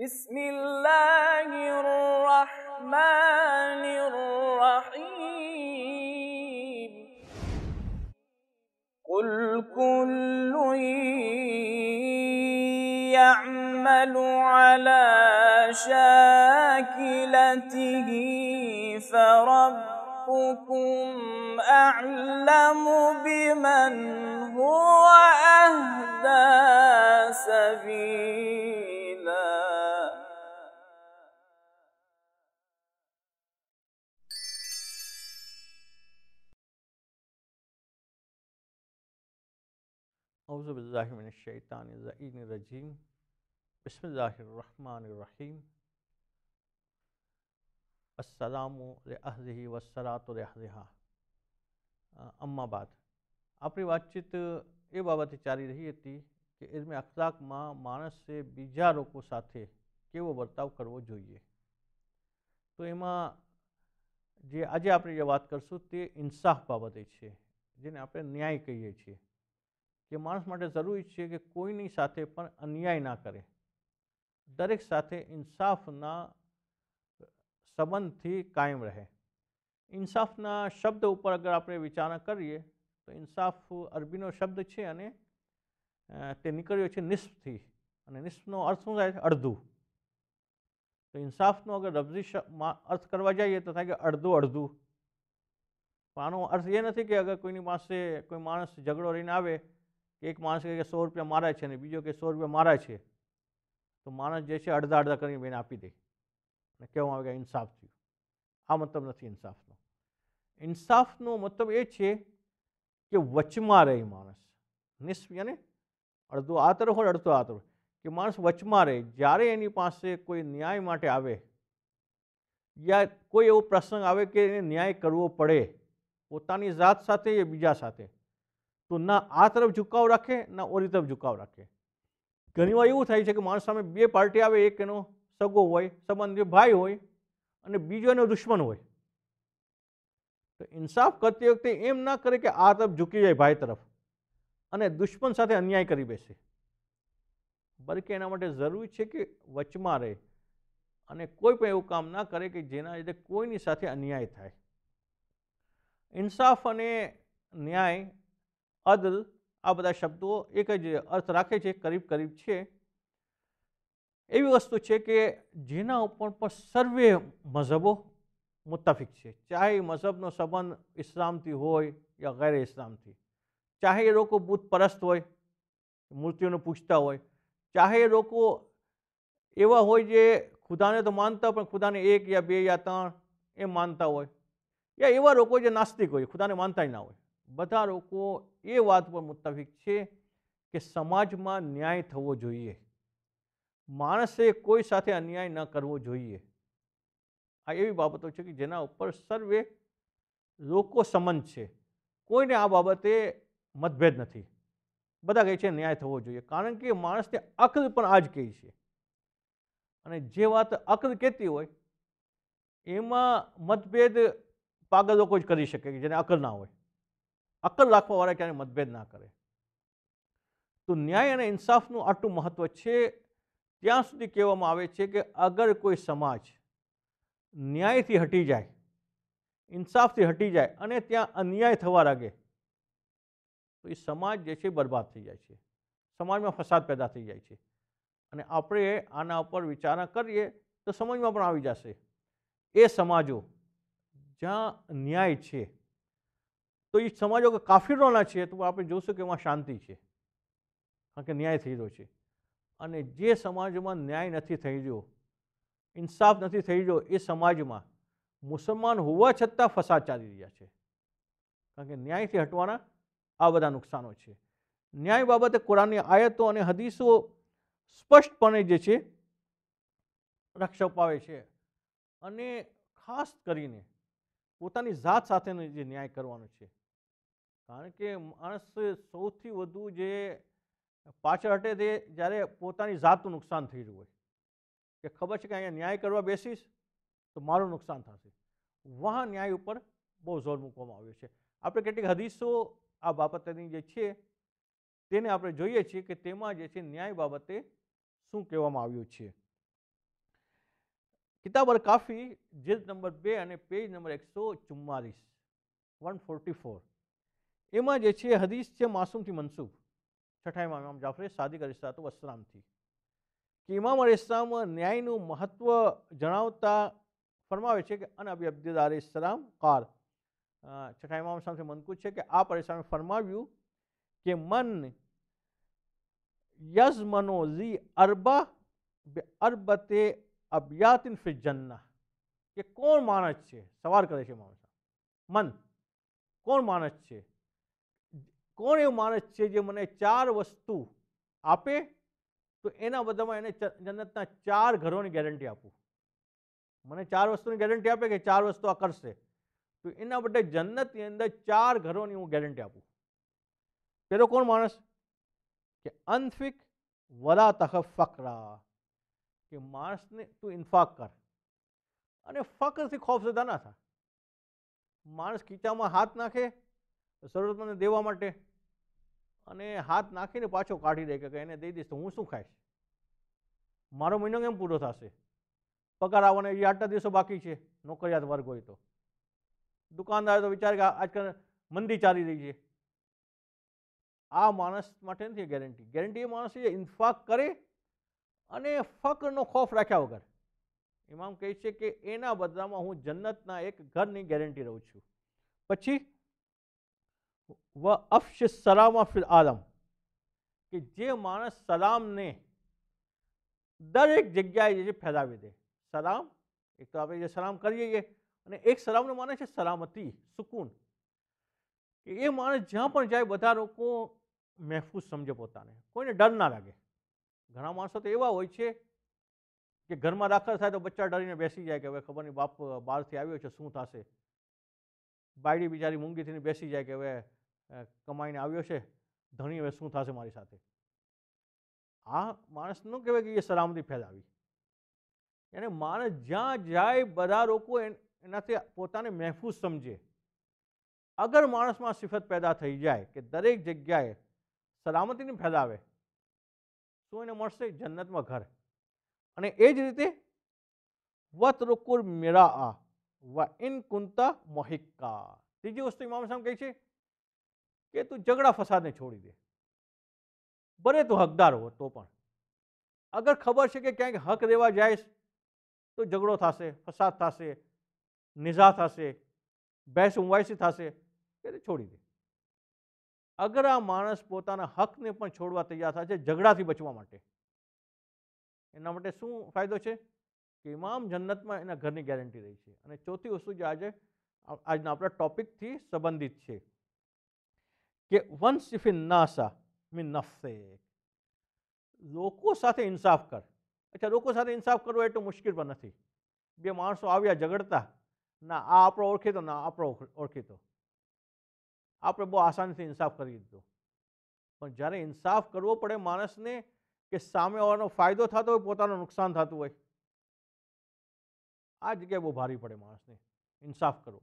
بسم الله الرحمن الرحيم قل كل يعمل على شاكلته فربكم أعلم بمن هو أهدى سبيلا अवज़बिल्लाशैतानरजीम बसमीम असलमहली वसलातहा अम्माबाद आपली बातचीत એ બાબતે ચાલી રહી હતી કે ઇલ્મે અખલાકમાં માણસે બીજા લોકો સાથે કેવો વર્તાવ કરવો જોઈએ તો એમાં જે આજે આપણે જે વાત કરશું તે ઇન્સાફ બાબતે છે જેને આપણે ન્યાય કહીએ છીએ કે માણસ માટે જરૂરી છે કે કોઈની સાથે પણ અન્યાય ના કરે દરેક સાથે ઇન્સાફના સંબંધથી કાયમ રહે ઇન્સાફના શબ્દ ઉપર અગર આપણે વિચારણા કરીએ તો ઇન્સાફ અરબીનો શબ્દ છે અને તે નીકળ્યો છે નિષ્ફથી અને નિષ્ફનો અર્થ શું થાય છે અડધું તો ઇન્સાફનો અગર લફ્ઝી અર્થ કરવા જઈએ તો થાય કે અડધું અડધું પણ આનો અર્થ એ નથી કે અગર કોઈની પાસે કોઈ માણસ ઝઘડો લઈને આવે એક માણસ કહે કે સો રૂપિયા મારા છે અને બીજો કે સો રૂપિયા મારા છે તો માણસ જે છે અડધા અડધા કરીને બેને આપી દે અને કહેવામાં આવે કે ઇન્સાફ થયું આ મતલબ નથી ઇન્સાફનો ઇન્સાફનો મતલબ એ છે કે વચમાં રહે માણસ નિસ્ફ યાને અડધો આતર હોય અડધો આતર કે માણસ વચમાં રહે જ્યારે એની પાસે કોઈ ન્યાય માટે આવે યા કોઈ એવો પ્રસંગ આવે કે એને ન્યાય કરવો પડે પોતાની જાત સાથે કે બીજા સાથે તો ના આ તરફ ઝુકાવ રાખે ના ઓરી તરફ ઝુકાવ રાખે ઘણીવાર એવું થાય છે કે માણસ સામે બે પાર્ટી આવે એક એનો સગો હોય સંબંધી ભાઈ હોય અને બીજો એનો દુશ્મન હોય તો ઇન્સાફ કરતી વખતે એમ ના કરે કે આ તરફ ઝૂકી જાય ભાઈ તરફ અને દુશ્મન સાથે અન્યાય કરી બેસે બલકે એના માટે જરૂરી છે કે વચમાં રહે અને કોઈ પણ એવું કામ ના કરે કે જેના લીધે કોઈની સાથે અન્યાય થાય ઇન્સાફ અને ન્યાય અદલ આ બધા શબ્દો એક જ અર્થ રાખે છે કરીબ કરીબ છે એવી વસ્તુ છે કે જેના ઉપર પણ સર્વે મઝહબો મુતાફિક છે ચાહે મઝહબનો સંબંધ ઇસ્લામથી હોય યા ગેર ઇસ્લામથી ચાહે એ લોકો બુદ્ધ પરસ્ત હોય મૂર્તિઓને પૂછતા હોય ચાહે એ લોકો એવા હોય જે ખુદાને તો માનતા પણ ખુદાને એક યા બે યા ત્રણ એમ માનતા હોય યા એવા લોકો જે નાસ્તિક હોય ખુદાને માનતા ના હોય બધા લોકો એ વાત પર મુતાબિક છે કે સમાજમાં ન્યાય થવો જોઈએ માણસે કોઈ સાથે અન્યાય ન કરવો જોઈએ આ એવી બાબતો છે કે જેના ઉપર સર્વે લોકો સમન છે કોઈને આ બાબતે મતભેદ નથી બધા કહે છે ન્યાય થવો જોઈએ કારણ કે માણસને અકલ પણ આ જ કહે છે અને જે વાત અકલ કહેતી હોય એમાં મતભેદ પાગલ લોકો જ કરી શકે કે જેને અકલ ના હોય અક્કલ રાખવાવાળા ક્યારેય મતભેદ ના કરે તો ન્યાય અને ઇન્સાફનું આટલું મહત્ત્વ છે ત્યાં સુધી કહેવામાં આવે છે કે અગર કોઈ સમાજ ન્યાયથી હટી જાય ઇન્સાફથી હટી જાય અને ત્યાં અન્યાય થવા લાગે તો એ સમાજ જે છે બરબાદ થઈ જાય છે સમાજમાં ફસાદ પેદા થઈ જાય છે અને આપણે આના ઉપર વિચારણા કરીએ તો સમજમાં પણ આવી જશે એ સમાજો જ્યાં ન્યાય છે તો એ સમાજો કે કાફીરોના છે તો આપણે જોશું કે એમાં શાંતિ છે કારણ કે ન્યાય થઈ રહ્યો છે અને જે સમાજમાં ન્યાય નથી થઈ રહ્યો ઇન્સાફ નથી થઈ રહ્યો એ સમાજમાં મુસલમાન હોવા છતાં ફસાદ ચાલી રહ્યા છે કારણ કે ન્યાયથી હટવાના આ બધા નુકસાનો છે ન્યાય બાબતે કોરાની આયતો અને હદીસો સ્પષ્ટપણે જે છે રક્ષા અપાવે છે અને ખાસ કરીને પોતાની જાત સાથેનો જે ન્યાય કરવાનો છે કારણ કે માણસ સૌથી વધુ જે પાછળ હટે તે જ્યારે પોતાની જાતનું નુકસાન થઈ રહ્યું હોય કે ખબર છે કે અહીંયા ન્યાય કરવા બેસીશ તો મારું નુકસાન થશે વહા ન્યાય ઉપર બહુ જોર મૂકવામાં આવ્યો છે આપણે કેટલીક હદીસો આ બાબતની જે છે તેને આપણે જોઈએ છીએ કે તેમાં જે છે ન્યાય બાબતે શું કહેવામાં આવ્યું છે કિતાબ કાફી જીલ્દ નંબર બે અને પેજ નંબર એકસો ચુમ્માલીસ વન ફોર્ટી ફોર एम हदीस से मासूम थी मनसूब छठा इमा इमाम जाफरे सादिक अरिस्तात वस्लाम थी कि इमाम अरिस्लाम न्याय महत्व जनावता फरमावे कि अन अबी अब्दुल्लाह इस्लाम कार छठा इमाम साहब से मनकूच है कि आप अरिस्लाम फरमाव्यू कि मन यज मनो जी अरबा अरबते अब्यात इन फिर के कौन मानस है सवार करे इमाम साहब मन कौन मानस है કોણ એવો માણસ છે જે મને ચાર વસ્તુ આપે તો એના બધામાં એને જન્નતના ચાર ઘરોની ગેરંટી આપું મને ચાર વસ્તુની ગેરંટી આપે કે ચાર વસ્તુ આ કરશે તો એના બદલે જન્નતની અંદર ચાર ઘરોની હું ગેરંટી આપું પેલો કોણ માણસ કે અનફિક વરા તખ ફકરા કે માણસને તું ઇન્ફાક કર અને ફકરથી ખોફઝદા ના થાય માણસ ખીચામાં હાથ નાખે મને દેવા માટે અને હાથ નાખીને પાછો કાઢી દે કે એને દઈ દઈશ તો હું શું ખાઈશ મારો મહિનો કેમ પૂરો થશે પગાર આવવાને એ આટલા દિવસો બાકી છે નોકરિયાત વર્ગ હોય તો દુકાનદાર તો વિચાર કે આજકાલ મંદી ચાલી રહી છે આ માણસ માટે નથી ગેરંટી ગેરંટી એ માણસ છે ઇન્ફાક કરે અને ફકરનો ખોફ રાખ્યા વગર ઇમામ કહે છે કે એના બદલામાં હું જન્નતના એક ઘરની ગેરંટી રહું છું પછી વ અફશ સલામા ફિલ આલમ કે જે માણસ સલામને દરેક જગ્યાએ જે ફેલાવી દે સલામ એક તો આપણે જે સલામ કરીએ છીએ અને એક સલામનું માને છે સલામતી સુકૂન કે એ માણસ જ્યાં પણ જાય બધા લોકો મહેફૂઝ સમજે પોતાને કોઈને ડર ના લાગે ઘણા માણસો તો એવા હોય છે કે ઘરમાં દાખલ થાય તો બચ્ચા ડરીને બેસી જાય કે હવે ખબર નહીં બાપ બહારથી આવ્યો છે શું થશે બાયડી બિચારી મૂંગી બેસી જાય કે હવે કમાઈને આવ્યો છે ધણી હવે શું થશે મારી સાથે આ માણસનું કહેવાય કે એ સલામતી ફેલાવી એને માણસ જ્યાં જાય બધા લોકો એનાથી પોતાને મહેફૂઝ સમજે અગર માણસમાં સિફત પેદા થઈ જાય કે દરેક જગ્યાએ સલામતીને ફેલાવે તો એને મળશે જન્નતમાં ઘર અને એ જ રીતે વત રોકુર મેળા આ વ ઇન કુંત મોહિક્કા ત્રીજી વસ્તુ ઇમામ સાહેબ કહે છે કે તું ઝઘડા ફસાદને છોડી દે ભલે તું હકદાર હો તો પણ અગર ખબર છે કે ક્યાંક હક દેવા જાયશ તો ઝઘડો થશે ફસાદ થશે નિઝા થશે બહેસ ઉમવાયસી થશે કે છોડી દે અગર આ માણસ પોતાના હકને પણ છોડવા તૈયાર થાય છે ઝઘડાથી બચવા માટે એના માટે શું ફાયદો છે કે ઇમામ જન્નતમાં એના ઘરની ગેરંટી રહી છે અને ચોથી વસ્તુ જે આજે આજના આપણા ટોપિકથી સંબંધિત છે કે વન સિફિન નાસા મીન નફસે લોકો સાથે ઇન્સાફ કર અચ્છા લોકો સાથે ઇન્સાફ કરવો એટલું મુશ્કેલ પણ નથી બે માણસો આવ્યા ઝઘડતા ના આ આપણો ઓળખીતો ના આપણો ઓળખીતો આપણે બહુ આસાનીથી ઇન્સાફ કરી દીધો પણ જ્યારે ઇન્સાફ કરવો પડે માણસને કે સામેવાળાનો ફાયદો થતો હોય પોતાનું નુકસાન થતું હોય આ જગ્યાએ બહુ ભારી પડે માણસને ઇન્સાફ કરવો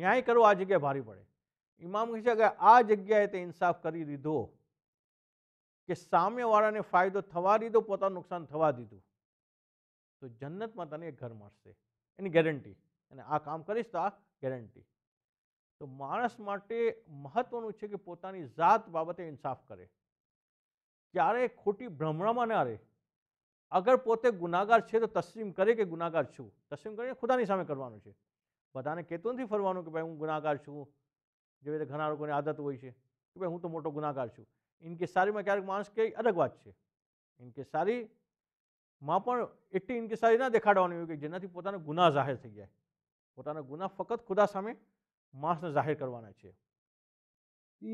ન્યાય કરવો આ જગ્યાએ ભારી પડે ઇમામ કહે છે કે આ જગ્યાએ તે ઇન્સાફ કરી દીધો કે સામેવાળાને ફાયદો થવા દીધો પોતાનું નુકસાન થવા દીધું તો જન્નતમાં તને એક ઘર મળશે એની ગેરંટી અને આ કામ કરીશ તો આ ગેરંટી તો માણસ માટે મહત્વનું છે કે પોતાની જાત બાબતે ઇન્સાફ કરે ક્યારેય ખોટી ભ્રમણામાં ના રહે અગર પોતે ગુનાગાર છે તો તસ્લીમ કરે કે ગુનાગાર છું તસ્લીમ કરીને ખુદાની સામે કરવાનું છે બધાને કહેતું નથી ફરવાનું કે ભાઈ હું ગુનાગાર છું જેવી રીતે ઘણા લોકોની આદત હોય છે કે ભાઈ હું તો મોટો ગુનાગાર છું ઇનકે સારીમાં ક્યારેક માણસ કંઈ અલગ વાત છે ઇનકે સારીમાં પણ એટલી ઇનકે સારી ના દેખાડવાની હોય કે જેનાથી પોતાનો ગુના જાહેર થઈ જાય પોતાના ગુના ફક્ત ખુદા સામે માણસને જાહેર કરવાના છે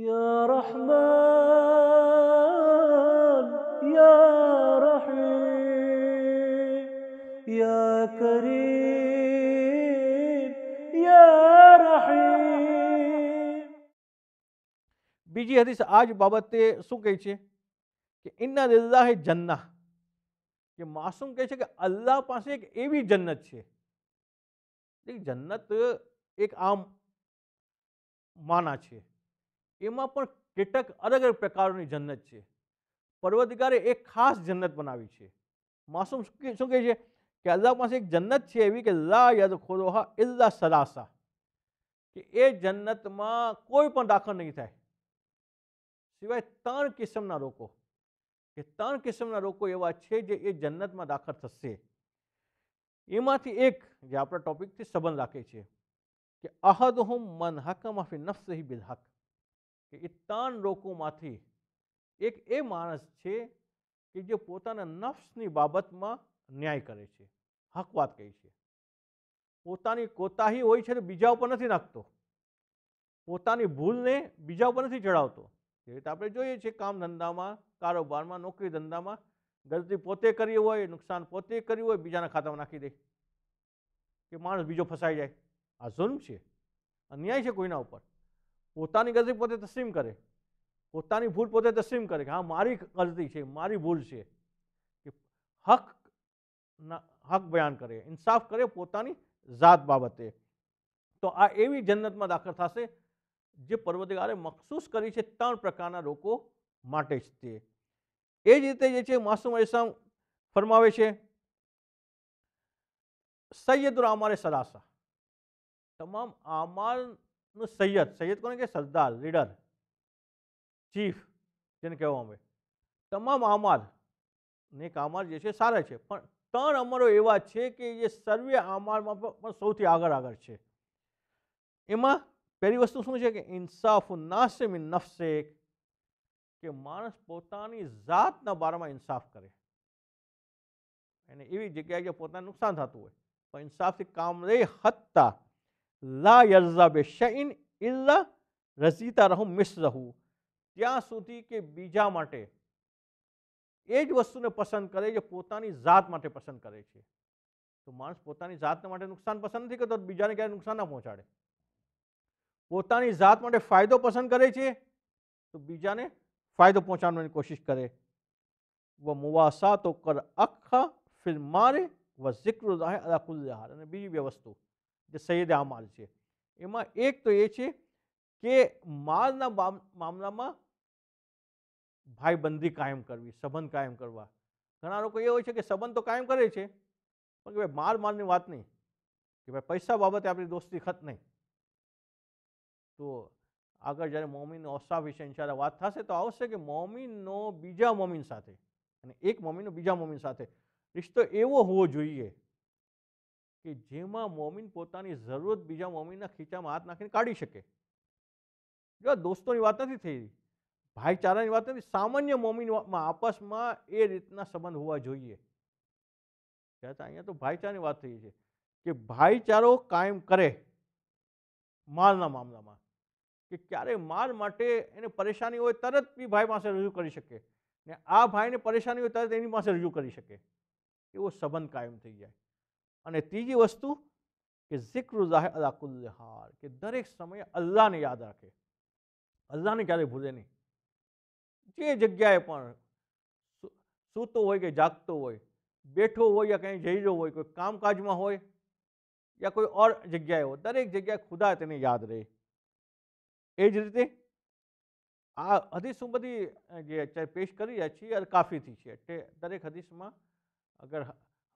યા રહમાન યા યા કરે યારહીમ બીજી હદીસ આજ બાબતે શું કહે છે કે ઇન્ના દિલઝા હ જન્નત કે માસૂમ કહે છે કે અલ્લાહ પાસે એક એવી જન્નત છે દેખ જન્નત એક આમ માના છે એમાં પણ ટટક અલગ અલગ પ્રકારની જન્નત છે પરવદિકારે એક ખાસ જન્નત બનાવી છે માસૂમ શું કહે છે કે ઝબમાં એક જન્નત છે એવી કે લા યદ ખોરોહ ઇલ્ઝા સલાસા કે એ જન્નત માં કોઈ પણ આખર નહી થાય સિવાય ત્રણ કિસ્મના રોકો કે ત્રણ કિસ્મના રોકો એવા છે જે એ જન્નત માં દાખલ થશે એમાંથી એક જે આપણો ટોપિક થી સબંધ રાખે છે કે અહદહુમ મન હકમ ફિ નફસહી બિલ હક કે ઇ તાન રોકો માંથી એક એ માણસ છે કે જે પોતાના નફસ ની બાબત માં ન્યાય કરે છે હક વાત કહી છે પોતાની કોતાહી હોય છે તો બીજા ઉપર નથી નાખતો પોતાની ભૂલને બીજા ઉપર નથી ચડાવતો જે રીતે આપણે જોઈએ છીએ કામ ધંધામાં કારોબારમાં નોકરી ધંધામાં ગલતી પોતે કરી હોય નુકસાન પોતે કર્યું હોય બીજાના ખાતામાં નાખી દે કે માણસ બીજો ફસાઈ જાય આ જુલ્મ છે અન્યાય છે કોઈના ઉપર પોતાની ગલતી પોતે તસ્લીમ કરે પોતાની ભૂલ પોતે તસ્લીમ કરે કે હા મારી ગલતી છે મારી ભૂલ છે કે હક हक बयान करे इंसाफ करे पोतानी जात बाबते तो आ एवी जन्नत में दाखल थे जो पर्वतगारे मखसूस करी से तरह प्रकार माटे एज रीते मासूम ऐसा फरमावे सैयद अमारे सरासा तमाम आमार सैयद सैयद को सरदार लीडर चीफ जेने कहवा तमाम आमार नेक आमार जैसे सारा है ત્રણ અમરો એવા છે કે જે સર્વે અમારમાં પણ સૌથી આગળ આગળ છે એમાં પહેલી વસ્તુ શું છે કે ઇન્સાફ ઇન નફસેક કે માણસ પોતાની જાતના બારામાં ઇન્સાફ કરે અને એવી જગ્યાએ કે પોતાને નુકસાન થતું હોય પણ ઇન્સાફથી કામ રે હત્તા લા યર્ઝા બે શૈન ઇલ્લા રસીતા રહું મિસ રહું ત્યાં સુધી કે બીજા માટે એ જ વસ્તુને પસંદ કરે જે પોતાની જાત માટે પસંદ કરે છે તો માણસ પોતાની જાતને માટે નુકસાન પસંદ નથી કરતો બીજાને ક્યારે નુકસાન ના પહોંચાડે પોતાની જાત માટે ફાયદો પસંદ કરે છે તો બીજાને ફાયદો પહોંચાડવાની કોશિશ કરે વ મુવાસા તો કર અખ મારે વ ઝિક્ર અલાકુલ્લાહાર અને બીજી બે વસ્તુ જે સૈયદ માલ છે એમાં એક તો એ છે કે માલના મામલામાં ભાઈબંધી કાયમ કરવી સંબંધ કાયમ કરવા ઘણા લોકો એ હોય છે કે સંબંધ તો કાયમ કરે છે પણ કે ભાઈ માર મારની વાત નહીં કે ભાઈ પૈસા બાબતે આપણી દોસ્તી ખત નહીં તો આગળ જ્યારે મોમીન ઓસા વિશે ઇન્શાલ્લાહ વાત થશે તો આવશે કે મોમીનનો બીજા મોમીન સાથે અને એક મોમીનનો બીજા મોમીન સાથે રિશ્તો એવો હોવો જોઈએ કે જેમાં મોમીન પોતાની જરૂરત બીજા મોમીનના ખીચામાં હાથ નાખીને કાઢી શકે જો દોસ્તોની વાત નથી થઈ ભાઈચારાની વાત નથી સામાન્ય મોમીનમાં આપસમાં એ રીતના સંબંધ હોવા જોઈએ અહીંયા તો ભાઈચારાની વાત થઈ છે કે ભાઈચારો કાયમ કરે માલના મામલામાં કે ક્યારે માલ માટે એને પરેશાની હોય તરત બી ભાઈ પાસે રજૂ કરી શકે ને આ ભાઈને પરેશાની હોય તરત એની પાસે રજૂ કરી શકે એવો સંબંધ કાયમ થઈ જાય અને ત્રીજી વસ્તુ કે ઝિક્રુ અલાકુલ્હાર કે દરેક સમયે અલ્લાહને યાદ રાખે અલ્લાહને ક્યારેય ભૂલે નહીં જે જગ્યાએ પણ સૂતો હોય કે જાગતો હોય બેઠો હોય યા કંઈ જઈ રહ્યો હોય કોઈ કામકાજમાં હોય યા કોઈ ઓર જગ્યાએ હોય દરેક જગ્યાએ ખુદા તેને યાદ રહે એ જ રીતે આ હદીસો બધી જે પેશ કરી રહ્યા છીએ કાફીથી છે તે દરેક હદીશમાં અગર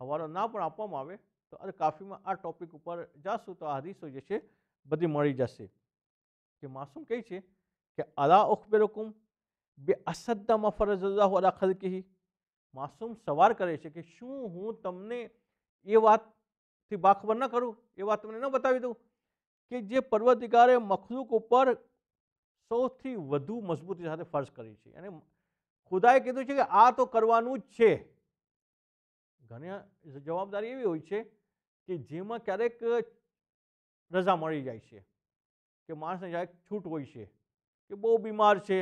હવાલો ના પણ આપવામાં આવે તો અલ કાફીમાં આ ટોપિક ઉપર જાશું તો આ હદીસો જે છે બધી મળી જશે કે માસૂમ કહે છે કે અલા ઉખબેરકુમ બે અસદ્દામાં ફરજલ્લાહ અલા ખલકિહી માસૂમ સવાર કરે છે કે શું હું તમને એ વાતથી બાખબર ન કરું એ વાત તમને ન બતાવી દઉં કે જે પર્વતિકારે મખલૂક ઉપર સૌથી વધુ મજબૂતી સાથે ફર્જ કરી છે અને ખુદાએ કીધું છે કે આ તો કરવાનું જ છે ઘણી જવાબદારી એવી હોય છે કે જેમાં ક્યારેક રજા મળી જાય છે કે માણસને ક્યારેક છૂટ હોય છે કે બહુ બીમાર છે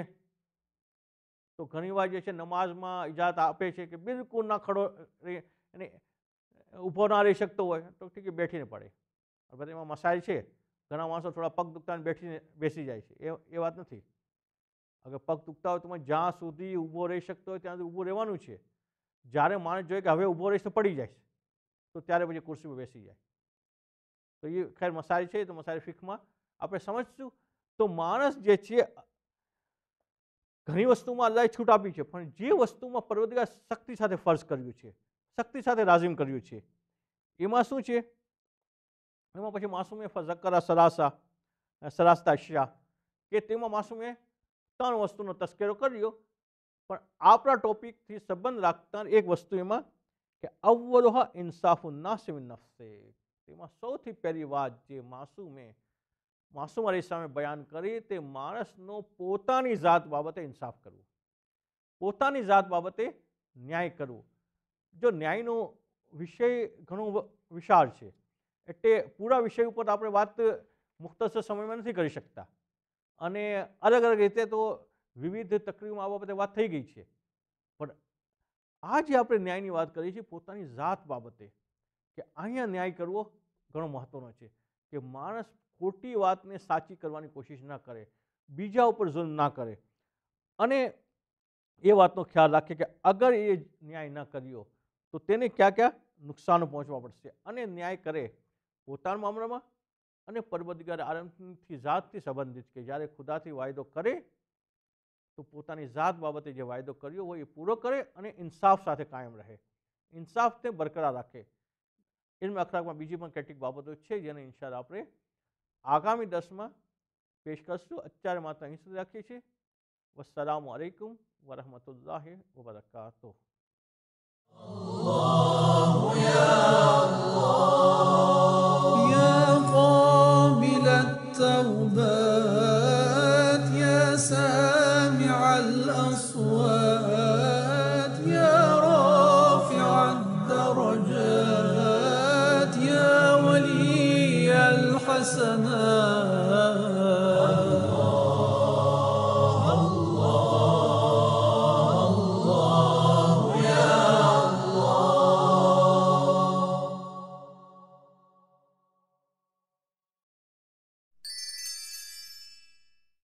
તો ઘણીવાર જે છે નમાઝમાં ઇજાત આપે છે કે બિલકુલ ના ખડો એને ઊભો ના રહી શકતો હોય તો ઠીક બેઠીને પડે અલબત્ત એમાં મસાઇલ છે ઘણા માણસો થોડા પગ દુખતાને બેઠીને બેસી જાય છે એ એ વાત નથી અગર પગ દુખતા હોય તમે જ્યાં સુધી ઊભો રહી શકતો હોય ત્યાં સુધી ઊભું રહેવાનું છે જ્યારે માણસ જોઈએ કે હવે ઊભો રહીશ તો પડી જાય તો ત્યારે પછી ખુરશી પર બેસી જાય તો એ ખેર મસાઇલ છે તો મસાઇલ ફીખમાં આપણે સમજશું તો માણસ જે છે ઘણી વસ્તુમાં અલ્લાએ છૂટ આપી છે પણ જે વસ્તુમાં પરવદિગાર શક્તિ સાથે ફર્જ કર્યું છે શક્તિ સાથે રાજીમ કર્યું છે એમાં શું છે એમાં પછી માસુમે ફઝકરા સરાસા સરાસતા શાહ કે તેમાં માસુમે ત્રણ વસ્તુનો તસ્કેરો કર્યો પણ આપણા ટોપિકથી સંબંધ રાખતા એક વસ્તુ એમાં કે અવ્વલોહ ઇન્સાફુન્ના સિવિન નફસે તેમાં સૌથી પહેલી વાત જે માસુમે માસુમ અલી ઇસ્લામે બયાન કરી તે માણસનો પોતાની જાત બાબતે ઇન્સાફ કરવો પોતાની જાત બાબતે ન્યાય કરવો જો ન્યાયનો વિષય ઘણો વિશાળ છે એટલે પૂરા વિષય ઉપર આપણે વાત મુખ્તસર સમયમાં નથી કરી શકતા અને અલગ અલગ રીતે તો વિવિધ તકલીફમાં આ બાબતે વાત થઈ ગઈ છે પણ આ જે આપણે ન્યાયની વાત કરીએ છીએ પોતાની જાત બાબતે કે અહીંયા ન્યાય કરવો ઘણો મહત્ત્વનો છે કે માણસ ખોટી વાતને સાચી કરવાની કોશિશ ના કરે બીજા ઉપર જુલ્મ ના કરે અને એ વાતનો ખ્યાલ રાખે કે અગર એ ન્યાય ના કર્યો તો તેને ક્યાં ક્યાં નુકસાન પહોંચવા પડશે અને ન્યાય કરે પોતાના મામલામાં અને પરબદગાર આરંભથી જાતથી સંબંધિત કે જ્યારે ખુદાથી વાયદો કરે તો પોતાની જાત બાબતે જે વાયદો કર્યો હોય એ પૂરો કરે અને ઇન્સાફ સાથે કાયમ રહે ઇન્સાફને બરકરાર રાખે એમ અખરાકમાં બીજી પણ કેટલીક બાબતો છે જેને ઇન્શાલ્લાહ આપણે આગામી દસમાં પેશ કરશું અત્યારે માત્ર અહીં સુધી રાખીએ છીએ વસલામ અલૈકુમ વરહમતુલ્લાહ વબરકાતો الله يا الله